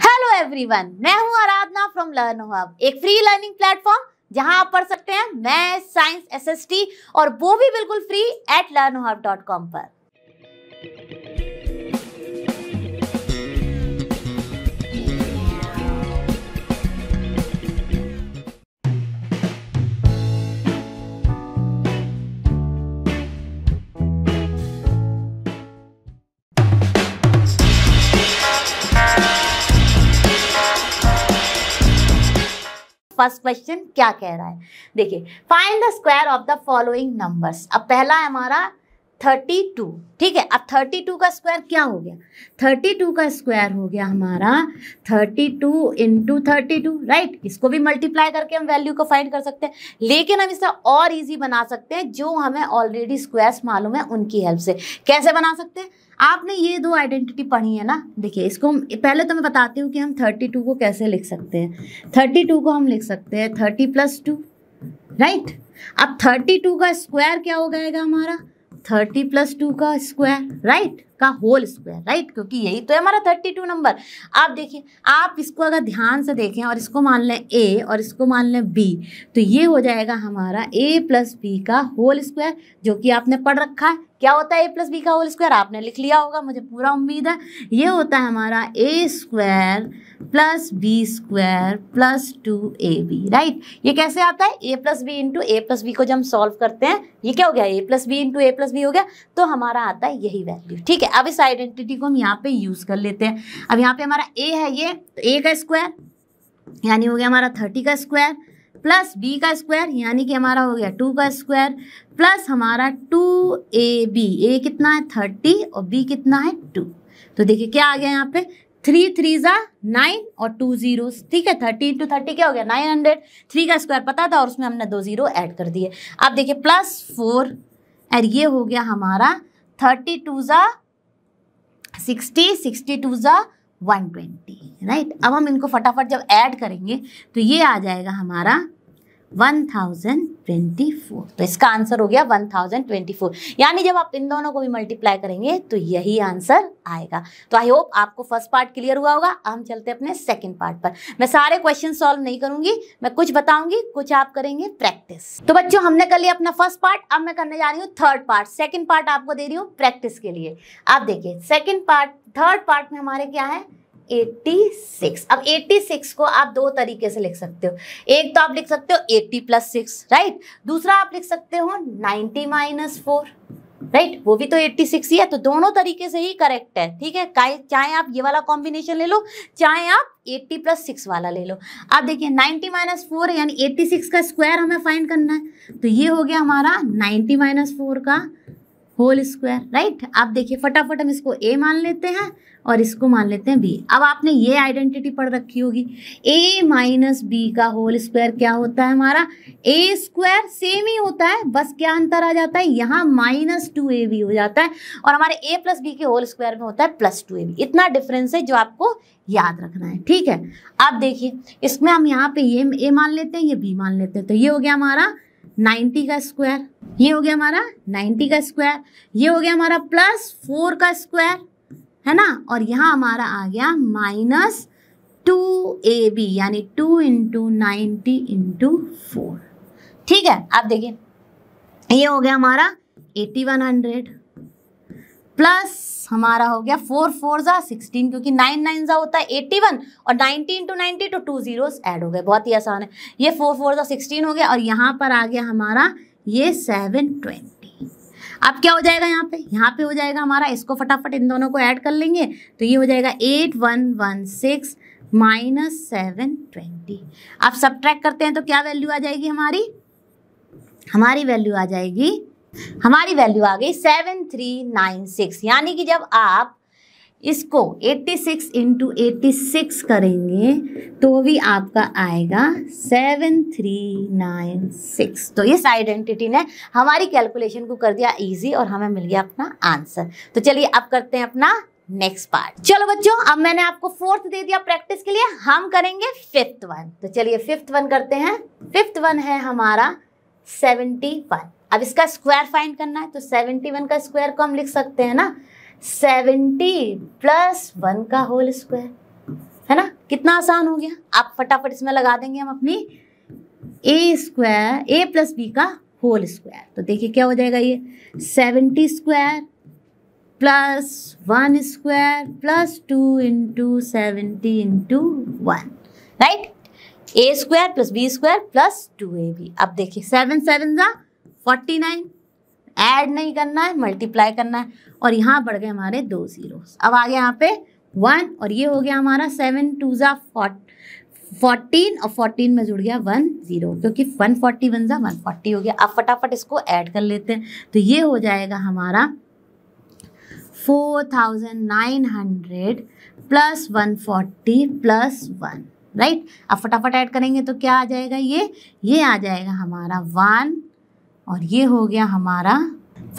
Hello everyone मैं हूं Aradhana from learn hub एक फ्री लर्निंग प्लेटफॉर्म जहां आप पढ़ सकते हैं मैथ साइंस एसएसटी और वो भी बिल्कुल फ्री एट लर्न पर फर्स्ट क्वेश्चन क्या कह रहा है देखिए find the square of the following numbers अब पहला है हमारा थर्टी टू ठीक है अब थर्टी टू का स्क्वायर क्या हो गया थर्टी टू का स्क्वायर हो गया हमारा thirty two into thirty two right इसको भी मल्टीप्लाई करके हम वैल्यू को फाइंड कर सकते हैं लेकिन हम इसे और इजी बना सकते हैं जो हमें ऑलरेडी स्क्वायर्स मालूम है उनकी हेल्प से कैसे बना सकते हैं आपने ये दो आइडेंटिटी पढ़ी है ना देखिए इसको हम पहले तो मैं बताती हूँ कि हम थर्टी टू को कैसे लिख सकते हैं थर्टी टू को हम लिख सकते हैं थर्टी प्लस टू राइट अब थर्टी टू का स्क्वायर क्या हो जाएगा हमारा थर्टी प्लस टू का स्क्वायर राइट का होल स्क्वायर राइट क्योंकि यही तो है हमारा थर्टी टू नंबर आप देखिए आप इसको अगर ध्यान से देखें और इसको मान लें ए और इसको मान लें बी तो ये हो जाएगा हमारा ए प्लस बी का होल स्क्वायर जो कि आपने पढ़ रखा है क्या होता है ए प्लस बी का होल स्क्वायर आपने लिख लिया होगा मुझे पूरा उम्मीद है ये होता है हमारा A square plus B square plus two A B right ये कैसे आता है A plus B into A plus B को जब हम सॉल्व करते हैं ये क्या हो गया A plus B into A plus B हो गया तो हमारा आता है यही वैल्यू ठीक है अब इस आइडेंटिटी को हम यहाँ पे यूज़ कर लेते हैं अब यहाँ पे हमारा ए है ये तो ए का स्क्वायर यानी हो गया हमारा थर्टी का स्क्वायर प्लस बी का स्क्वायर यानी कि हमारा हो गया टू का स्क्वायर प्लस हमारा टू ए बी ए कितना है थर्टी और बी कितना है टू तो देखिए क्या आ गया यहाँ पे थ्री थ्री ज़ा नाइन और टू जीरो ठीक है थर्टी इंटू थर्टी क्या हो गया नाइन हंड्रेड थ्री का स्क्वायर पता था और उसमें हमने दो जीरो ऐड कर दिए अब देखिए प्लस फोर और ये हो गया हमारा थर्टी टू ज़ा सिक्सटी सिक्सटी टू ज़ा वन ट्वेंटी राइट अब हम इनको फटाफट जब ऐड करेंगे तो ये आ जाएगा हमारा वन थाउजेंड 24 तो इसका आंसर हो गया 1024 यानी जब आप इन दोनों को भी मल्टीप्लाई करेंगे तो यही आंसर आएगा तो आई होप आपको फर्स्ट पार्ट क्लियर हुआ होगा हम चलते हैं अपने सेकंड पार्ट पर मैं सारे क्वेश्चन सॉल्व नहीं करूंगी मैं कुछ बताऊंगी कुछ आप करेंगे प्रैक्टिस तो बच्चों हमने कर लिया अपना फर्स्ट पार्ट अब मैं करने जा रही हूँ थर्ड पार्ट सेकेंड पार्ट आपको दे रही हूँ प्रैक्टिस के लिए आप देखिए सेकेंड पार्ट थर्ड पार्ट में हमारे क्या है 86 अब 86 को आप दो तरीके से लिख सकते हो एक तो आप लिख सकते हो 80 प्लस सिक्स राइट दूसरा आप लिख सकते हो 90 माइनस फोर राइट वो भी तो 86 ही है तो दोनों तरीके से ही करेक्ट है ठीक है चाहे आप ये वाला कॉम्बिनेशन ले लो चाहे आप 80 प्लस सिक्स वाला ले लो आप देखिए 90 माइनस फोर यानी 86 का स्क्वायर हमें फाइंड करना है तो ये हो गया हमारा 90 माइनस फोर का होल स्क्वायर राइट आप देखिए फटाफट हम इसको ए मान लेते हैं और इसको मान लेते हैं बी अब आपने ये आइडेंटिटी पढ़ रखी होगी ए माइनस बी का होल स्क्वायर क्या होता है हमारा ए स्क्वायर सेम ही होता है बस क्या अंतर आ जाता है यहाँ माइनस टू ए बी हो जाता है और हमारे ए प्लस बी के होल स्क्वायर में होता है प्लस टू ए बी इतना डिफरेंस है जो आपको याद रखना है ठीक है अब देखिए इसमें हम यहाँ पे ये ए मान लेते हैं ये बी मान लेते हैं तो ये हो गया हमारा 90 का स्क्वायर ये हो गया हमारा 90 का स्क्वायर ये हो गया हमारा प्लस फोर का स्क्वायर है ना और यहाँ हमारा आ गया माइनस टू ए बी यानी two into ninety into four ठीक है आप देखिए ये हो गया हमारा एटी वन हंड्रेड प्लस हमारा हो गया फोर फोर ज़ा सिक्सटीन क्योंकि नाइन नाइन ज़ा होता है एट्टी वन और nineteen two ninety two two zeros add हो गए बहुत ही आसान है ये फोर फोर ज़ा सिक्सटीन हो गया और यहाँ पर आ गया हमारा ये सेवन ट्वेंटी अब क्या हो जाएगा यहाँ पे यहाँ पे हो जाएगा हमारा इसको फटाफट इन दोनों को ऐड कर लेंगे तो ये हो जाएगा eight one one six minus seven twenty अब सब करते हैं तो क्या वैल्यू आ जाएगी हमारी हमारी वैल्यू आ जाएगी हमारी वैल्यू आ गई सेवन थ्री नाइन सिक्स यानी कि जब आप इसको एट्टी सिक्स इंटू एट्टी करेंगे तो भी आपका आएगा सेवन थ्री नाइन सिक्स तो इस आइडेंटिटी ने हमारी कैलकुलेशन को कर दिया इजी और हमें मिल गया अपना आंसर तो चलिए अब करते हैं अपना नेक्स्ट पार्ट चलो बच्चों अब मैंने आपको फोर्थ दे दिया प्रैक्टिस के लिए हम करेंगे फिफ्थ वन तो चलिए फिफ्थ वन करते हैं फिफ्थ वन है हमारा सेवेंटी वन अब इसका स्क्वायर फाइंड करना है तो सेवेंटी वन का स्क्वायर को हम लिख सकते हैं ना सेवेंटी प्लस वन का होल स्क्वायर है ना कितना आसान हो गया आप फटाफट इसमें लगा देंगे हम अपनी A square A plus B का होल स्क्वायर तो देखिए क्या हो जाएगा ये seventy square plus one square plus two into seventy into one right A square plus B square plus two A B अब देखिए सेवन सेवन ज़ा फोर्टी नाइन ऐड नहीं करना है मल्टीप्लाई करना है और यहाँ बढ़ गए हमारे दो ज़ीरो अब आ गया यहाँ पे वन और ये हो गया हमारा सेवन टू ज़ा फोर्टीन और फोर्टीन में जुड़ गया वन ज़ीरो क्योंकि वन फोर्टी वन ज़ा वन फोर्टी हो गया अब फटाफट इसको ऐड कर लेते हैं तो ये हो जाएगा हमारा four thousand nine hundred plus one forty plus one right अब फटाफट ऐड करेंगे तो क्या आ जाएगा ये ये आ जाएगा हमारा वन और ये हो गया हमारा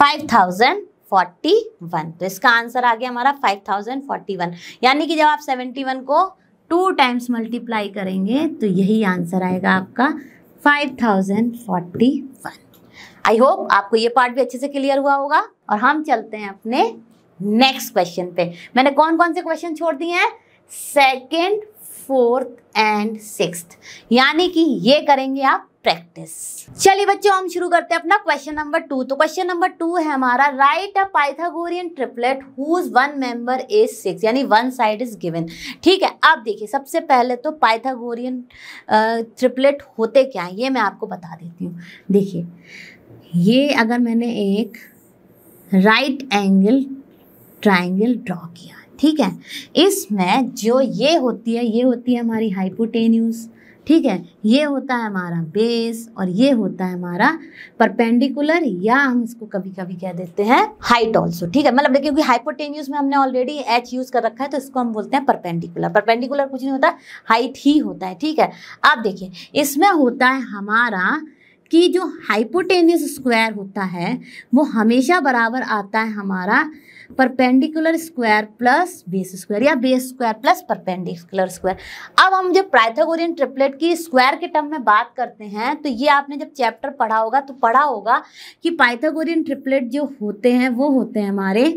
फाइव थाउजेंड फोर्टी वन तो इसका आंसर आ गया हमारा फाइव थाउजेंड फोर्टी वन यानी कि जब आप सेवेंटी वन को टू टाइम्स मल्टीप्लाई करेंगे तो यही आंसर आएगा आपका five thousand forty one I hope आपको ये पार्ट भी अच्छे से क्लियर हुआ होगा और हम चलते हैं अपने नेक्स्ट क्वेश्चन पे मैंने कौन कौन से क्वेश्चन छोड़ दिए हैं सेकेंड फोर्थ एंड सिक्स यानी कि ये करेंगे आप प्रैक्टिस चलिए बच्चों हम शुरू करते हैं अपना क्वेश्चन नंबर टू तो क्वेश्चन नंबर टू है हमारा right a Pythagorean triplet whose one member is six यानी वन साइड इज गिवन ठीक है आप देखिए सबसे पहले तो पाइथागोरियन ट्रिपलेट होते क्या है ये मैं आपको बता देती हूँ देखिए ये अगर मैंने एक राइट एंगल ट्राइंगल ड्रॉ किया ठीक है इसमें जो ये होती है ये होती है हमारी हाइपोटेन्यूज़ ठीक है ये होता है हमारा बेस और ये होता है हमारा परपेंडिकुलर या हम इसको कभी कभी कह देते हैं हाइट ऑल्सो ठीक है मतलब देखिए क्योंकि हाइपोटेन्यूज में हमने ऑलरेडी एच यूज कर रखा है तो इसको हम बोलते हैं परपेंडिकुलर परपेंडिकुलर कुछ नहीं होता हाइट ही होता है ठीक है अब देखिए इसमें होता है हमारा कि जो हाइपोटेनियस स्क्वायर होता है वो हमेशा बराबर आता है हमारा perpendicular square plus base square या base square plus perpendicular square अब हम जब प्राइथागोरियन ट्रिपलेट की स्क्वायर के टर्म में बात करते हैं तो ये आपने जब चैप्टर पढ़ा होगा तो पढ़ा होगा कि पाइथागोरियन ट्रिपलेट जो होते हैं वो होते हैं हमारे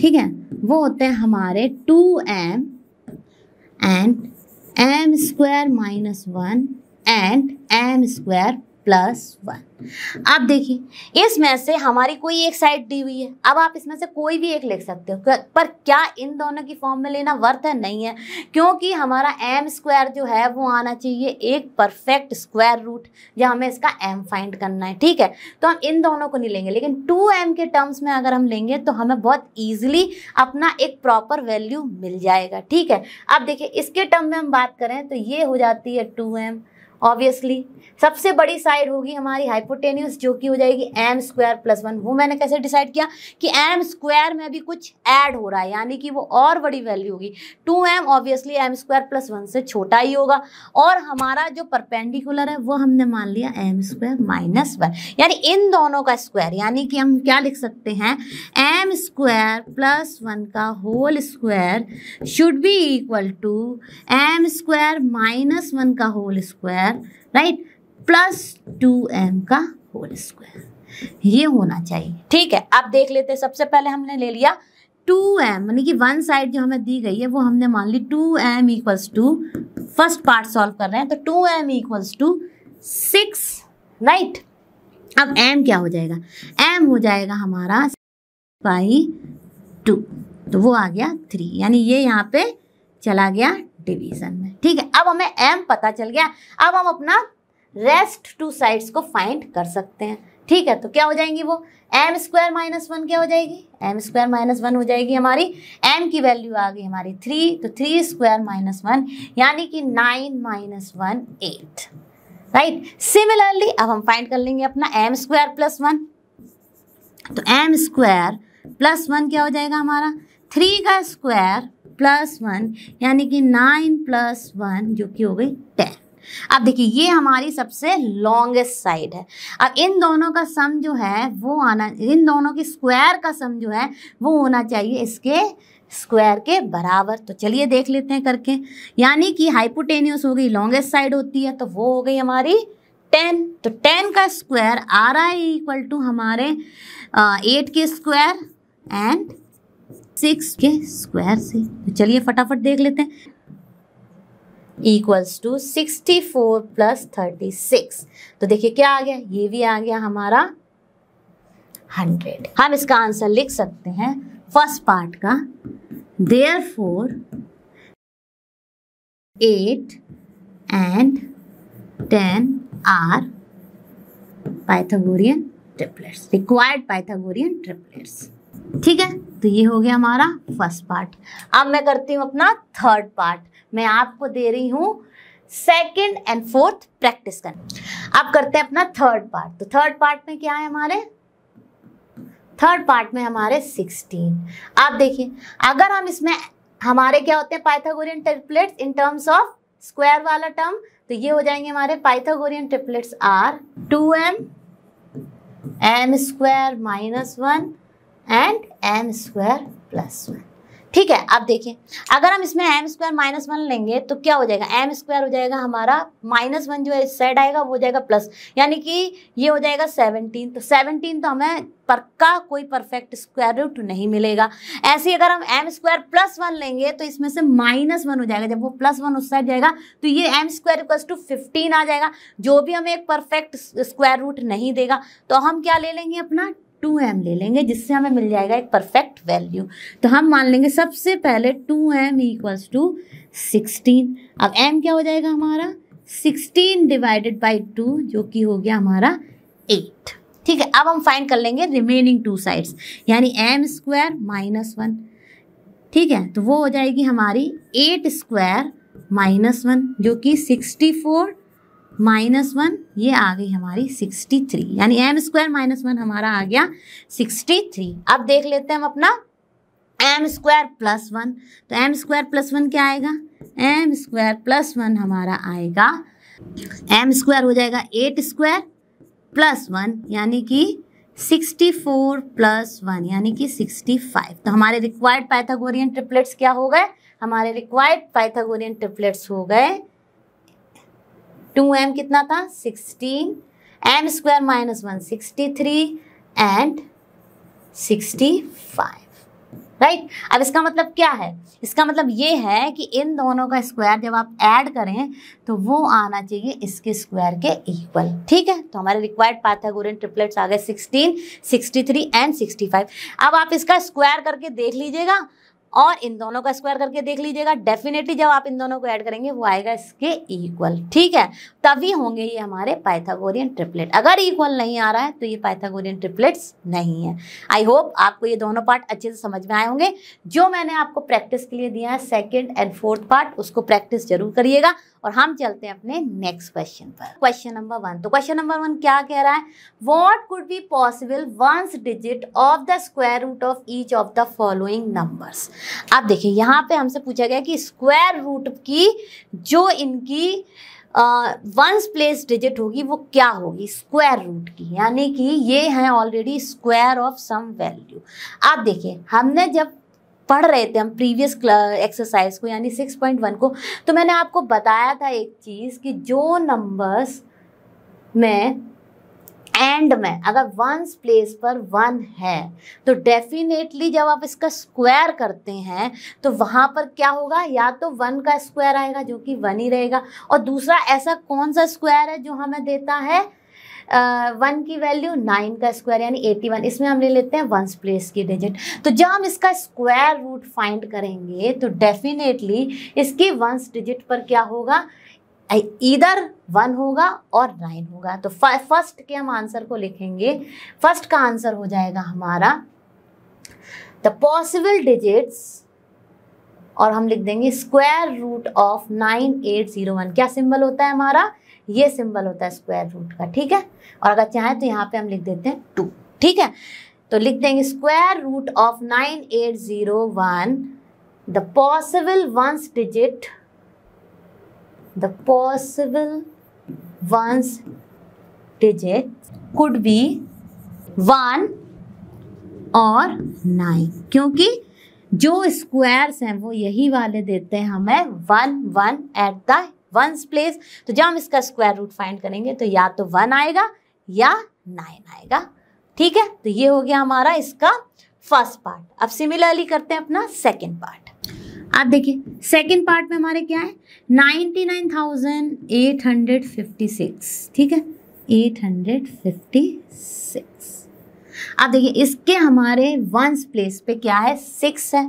ठीक है वो होते हैं हमारे two M and M square minus one and M square plus one आप देखिए इसमें से हमारी कोई एक साइड दी हुई है अब आप इसमें से कोई भी एक लिख सकते हो पर क्या इन दोनों की फॉर्म में लेना वर्थ है नहीं है क्योंकि हमारा एम स्क्वायर जो है वो आना चाहिए एक परफेक्ट स्क्वायर रूट जहाँ हमें इसका एम फाइंड करना है ठीक है तो हम इन दोनों को नहीं लेंगे लेकिन टू एम के टर्म्स में अगर हम लेंगे तो हमें बहुत ईजिली अपना एक प्रॉपर वैल्यू मिल जाएगा ठीक है अब देखिए इसके टर्म में हम बात करें तो ये हो जाती है टू एम ऑब्वियसली सबसे बड़ी साइड होगी हमारी हाइपोटेनियस जो कि हो जाएगी एम स्क्वायर प्लस वन वो मैंने कैसे डिसाइड किया कि एम स्क्वायर में भी कुछ ऐड हो रहा है यानी कि वो और बड़ी वैल्यू होगी two M obviously M square plus one से छोटा ही होगा और हमारा जो परपेंडिकुलर है वो हमने मान लिया एम स्क्वायर माइनस वन यानी इन दोनों का स्क्वायर यानी कि हम क्या लिख सकते हैं एम स्क्वायर प्लस वन का whole square should be equal to M square minus one का whole square square right plus two M का होल स्क्वायर ये होना चाहिए ठीक है आप देख लेते हैं सबसे पहले हमने ले लिया टू एम यानी कि वन साइड जो हमें दी गई है वो हमने मान ली two M equals to first part solve कर रहे हैं तो two M equals to six right अब एम क्या हो जाएगा एम हो जाएगा हमारा बाई टू तो वो आ गया थ्री यानी ये यहाँ पे चला गया डिवीजन में ठीक अब हमें एम पता चल गया अब हम अपना रेस्ट टू साइड्स को फाइंड कर सकते हैं ठीक है तो क्या हो जाएंगी वो एम स्क्वायर माइनस वन क्या हो जाएगी एम स्क्वायर माइनस वन हो जाएगी हमारी एम की वैल्यू आ गई हमारी थ्री तो थ्री स्क्वायर माइनस वन यानी कि nine minus one eight right similarly अब हम फाइंड कर लेंगे अपना एम स्क्वायर प्लस वन तो एम स्क्वायर प्लस वन क्या हो जाएगा हमारा थ्री का स्क्वायर प्लस वन यानी कि नाइन प्लस वन जो कि हो गई टेन अब देखिए ये हमारी सबसे लॉन्गेस्ट साइड है अब इन दोनों का सम जो है वो आना इन दोनों के स्क्वायर का सम जो है वो होना चाहिए इसके स्क्वायर के बराबर तो चलिए देख लेते हैं करके यानी कि हाइपोटेनियस हो गई लॉन्गेस्ट साइड होती है तो वो हो गई हमारी टेन तो टेन का स्क्वायर आ रहा है इक्वल टू हमारे एट uh, के स्क्वायर एंड सिक्स के स्क्वायर से तो चलिए फटाफट देख लेते हैं equals to sixty four plus thirty six तो देखिए क्या आ गया ये भी आ गया हमारा हंड्रेड हम इसका आंसर लिख सकते हैं फर्स्ट पार्ट का there four eight and ten are Pythagorean triplets required Pythagorean triplets ठीक है तो ये हो गया हमारा फर्स्ट पार्ट अब मैं करती हूँ अपना थर्ड पार्ट मैं आपको दे रही हूँ सेकेंड एंड फोर्थ प्रैक्टिस करने अब करते हैं अपना थर्ड पार्ट तो थर्ड पार्ट में क्या है हमारे थर्ड पार्ट में हमारे सिक्सटीन आप देखिए अगर हम इसमें हमारे क्या होते हैं Pythagorean triplets in terms of square वाला टर्म तो ये हो जाएंगे हमारे Pythagorean triplets are two M M square minus one and M square plus one ठीक है अब देखिए अगर हम इसमें एम स्क्वायर माइनस वन लेंगे तो क्या हो जाएगा एम स्क्वायर हो जाएगा हमारा माइनस वन जो है सेट आएगा वो हो जाएगा प्लस यानी कि ये हो जाएगा सेवनटीन तो सेवनटीन तो हमें पक्का कोई परफेक्ट स्क्वायर रूट नहीं मिलेगा ऐसे अगर हम एम स्क्वायर प्लस वन लेंगे तो इसमें से माइनस वन हो जाएगा जब वो प्लस वन उस साइड जाएगा तो ये M square equals to fifteen आ जाएगा जो भी हमें एक परफेक्ट स्क्वायर रूट नहीं देगा तो हम क्या ले लेंगे अपना टू एम ले लेंगे जिससे हमें मिल जाएगा एक परफेक्ट वैल्यू तो हम मान लेंगे सबसे पहले two M equals to sixteen अब एम क्या हो जाएगा हमारा सिक्सटीन डिवाइडेड बाई टू जो कि हो गया हमारा एट ठीक है अब हम फाइंड कर लेंगे रिमेनिंग टू साइड्स यानी एम स्क्वायर माइनस वन ठीक है तो वो हो जाएगी हमारी एट स्क्वायर माइनस वन जो कि सिक्सटी फोर माइनस वन ये आ गई हमारी सिक्सटी थ्री यानी एम स्क्वायर माइनस वन हमारा आ गया सिक्सटी थ्री अब देख लेते हैं हम अपना एम स्क्वायर प्लस वन तो एम स्क्वायर प्लस वन क्या आएगा एम स्क्वायर प्लस वन हमारा आएगा एम स्क्वायर हो जाएगा एट स्क्वायर प्लस वन यानी कि सिक्सटी फोर प्लस वन यानी कि सिक्सटी फाइव तो हमारे रिक्वायर्ड पाइथागोरियन ट्रिपलेट्स क्या हो गए हमारे रिक्वायर्ड पाइथागोरियन ट्रिपलेट्स हो गए टू एम कितना था sixteen M square minus one sixty three and sixty five right right? अब इसका मतलब क्या है इसका मतलब ये है कि इन दोनों का स्क्वायर जब आप ऐड करें तो वो आना चाहिए इसके स्क्वायर के इक्वल ठीक है तो हमारे रिक्वायर्ड पाथागोरियन ट्रिपलेट्स आ गए 16, 63 एंड 65। अब आप इसका स्क्वायर करके देख लीजिएगा और इन दोनों का स्क्वायर करके देख लीजिएगा डेफिनेटली जब आप इन दोनों को ऐड करेंगे वो आएगा इसके इक्वल ठीक है तभी होंगे ये हमारे पाइथागोरियन ट्रिपलेट अगर इक्वल नहीं आ रहा है तो ये पाइथागोरियन ट्रिपलेट्स नहीं है आई होप आपको ये दोनों पार्ट अच्छे से समझ में आए होंगे जो मैंने आपको प्रैक्टिस के लिए दिया है सेकेंड एंड फोर्थ पार्ट उसको प्रैक्टिस जरूर करिएगा और हम चलते हैं अपने नेक्स्ट क्वेश्चन पर क्वेश्चन नंबर वन तो क्वेश्चन नंबर वन क्या कह रहा है what could be possible ones digit of the square root of each of the following numbers आप देखिए यहाँ पे हमसे पूछा गया कि स्क्वायर रूट की जो इनकी वंस प्लेस डिजिट होगी वो क्या होगी स्क्वायर रूट की यानी कि ये हैं already square of some value आप देखिए हमने जब पढ़ रहे थे हम प्रीवियस एक्सरसाइज को यानी 6.1 को तो मैंने आपको बताया था एक चीज़ कि जो नंबर्स में एंड में अगर वंस प्लेस पर वन है तो डेफिनेटली जब आप इसका स्क्वायर करते हैं तो वहाँ पर क्या होगा या तो वन का स्क्वायर आएगा जो कि वन ही रहेगा और दूसरा ऐसा कौन सा स्क्वायर है जो हमें देता है वन uh, की वैल्यू नाइन का स्क्वायर यानी एटी वन इसमें हम ले लेते हैं वंस प्लेस की डिजिट तो जब हम इसका स्क्वायर रूट फाइंड करेंगे तो डेफिनेटली इसकी वंस डिजिट पर क्या होगा इधर वन होगा और नाइन होगा तो फर्स्ट के हम आंसर को लिखेंगे फर्स्ट का आंसर हो जाएगा हमारा द पॉसिबल डिजिट्स और हम लिख देंगे square root of nine eight zero one क्या सिंबल होता है हमारा ये सिंबल होता है स्क्वायर रूट का ठीक है और अगर चाहें तो यहाँ पे हम लिख देते हैं टू ठीक है तो लिख देंगे square root of nine eight zero one the possible ones digit the possible ones digit could be one और नाइन क्योंकि जो स्क्वायर्स हैं वो यही वाले देते हैं हमें one one eight the ones place तो जब हम इसका स्क्वायर रूट फाइंड करेंगे तो या तो वन आएगा या नाइन आएगा ठीक है तो ये हो गया हमारा इसका फर्स्ट पार्ट अब सिमिलरली करते हैं अपना सेकेंड पार्ट आप देखिए सेकंड पार्ट में हमारे क्या है ninety nine thousand eight hundred fifty six ठीक है एट हंड्रेड फिफ्टी सिक्स आप देखिए इसके हमारे वंस प्लेस पे क्या है सिक्स है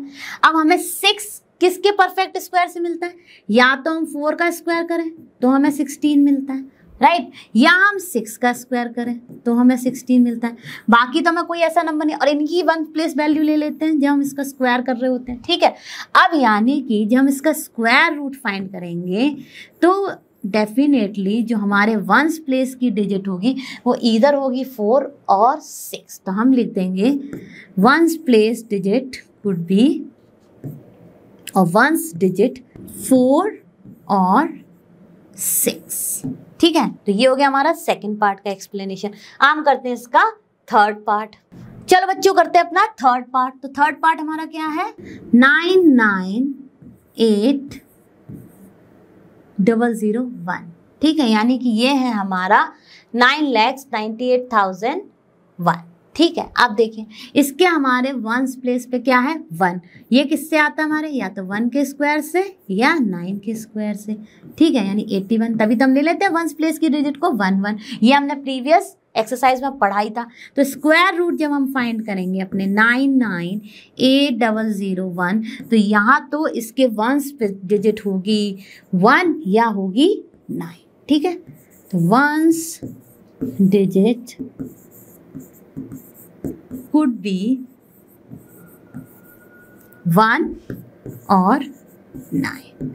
अब हमें सिक्स किसके परफेक्ट स्क्वायर से मिलता है या तो हम फोर का स्क्वायर करें तो हमें सिक्सटीन मिलता है राइट या हम सिक्स का स्क्वायर करें तो हमें सिक्सटीन मिलता है बाकी तो हमें कोई ऐसा नंबर नहीं और इनकी वन प्लेस वैल्यू ले लेते हैं जब हम इसका स्क्वायर कर रहे होते हैं ठीक है अब यानी कि जब हम इसका स्क्वायर रूट फाइंड करेंगे तो डेफिनेटली जो हमारे वंस प्लेस की डिजिट होगी वो इधर होगी फोर और सिक्स तो हम लिख देंगे ones place digit would be और वंस डिजिट फोर और सिक्स ठीक है तो ये हो गया हमारा सेकेंड पार्ट का एक्सप्लेनेशन आम करते हैं इसका थर्ड पार्ट चलो बच्चों करते हैं अपना थर्ड पार्ट तो थर्ड पार्ट हमारा क्या है nine nine eight double zero one ठीक है यानी कि ये है हमारा nine lakhs ninety eight thousand one ठीक है आप देखिए इसके हमारे वंस प्लेस पे क्या है वन ये किससे आता है हमारे या तो वन के स्क्वायर से या नाइन के स्क्वायर से ठीक है यानी एट्टी वन तभी तो हम ले लेते हैं वंस प्लेस की डिजिट को वन वन ये हमने प्रीवियस एक्सरसाइज में पढ़ाई था तो स्क्वायर रूट जब हम फाइंड करेंगे अपने nine nine eight double zero one तो यहाँ तो इसके वंस डिजिट होगी वन या होगी नाइन ठीक है तो ones digit could be one और नाइन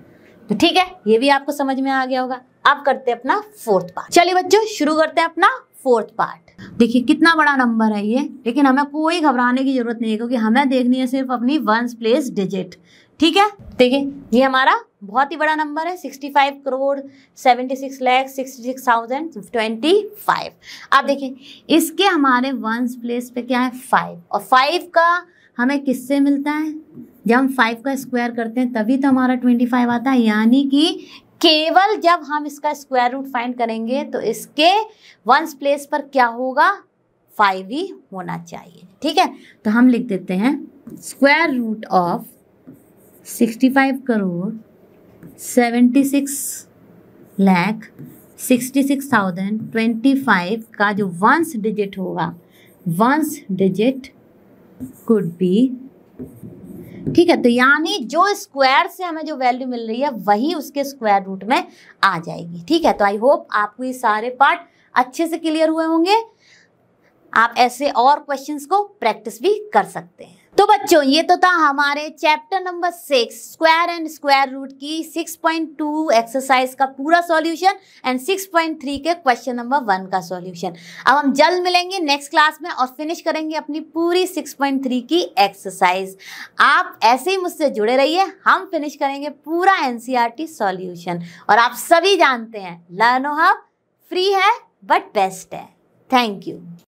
तो ठीक है ये भी आपको समझ में आ गया होगा अब करते हैं अपना फोर्थ पार्ट चलिए बच्चों शुरू करते हैं अपना फोर्थ पार्ट देखिए कितना बड़ा नंबर है ये लेकिन हमें कोई घबराने की जरूरत नहीं है क्योंकि हमें देखनी है सिर्फ अपनी वंस प्लेस डिजिट ठीक है देखिए ये हमारा बहुत ही बड़ा नंबर है 65 crore 76 lakh six thousand twenty five आप देखिए इसके हमारे वंस प्लेस पे क्या है फाइव और फाइव का हमें किससे मिलता है जब हम फाइव का स्क्वायर करते हैं तभी तो हमारा ट्वेंटी फाइव आता है यानी कि केवल जब हम इसका स्क्वायर रूट फाइंड करेंगे तो इसके वंस प्लेस पर क्या होगा फाइव ही होना चाहिए ठीक है तो हम लिख देते हैं square root of sixty five crore seventy six lakh sixty six thousand twenty five का जो वंस डिजिट होगा वंस डिजिट कुड बी ठीक है तो यानी जो स्क्वायर से हमें जो वैल्यू मिल रही है वही उसके स्क्वायर रूट में आ जाएगी ठीक है तो आई होप आपको ये सारे पार्ट अच्छे से क्लियर हुए होंगे आप ऐसे और क्वेश्चंस को प्रैक्टिस भी कर सकते हैं तो बच्चों ये तो था हमारे chapter number six square and square root की 6.2 एक्सरसाइज का पूरा सॉल्यूशन एंड 6.3 के क्वेश्चन नंबर वन का सॉल्यूशन अब हम जल्द मिलेंगे नेक्स्ट क्लास में और फिनिश करेंगे अपनी पूरी 6.3 की एक्सरसाइज आप ऐसे ही मुझसे जुड़े रहिए हम फिनिश करेंगे पूरा एन सॉल्यूशन e और आप सभी जानते हैं लर्नो हब फ्री है बट बेस्ट है थैंक यू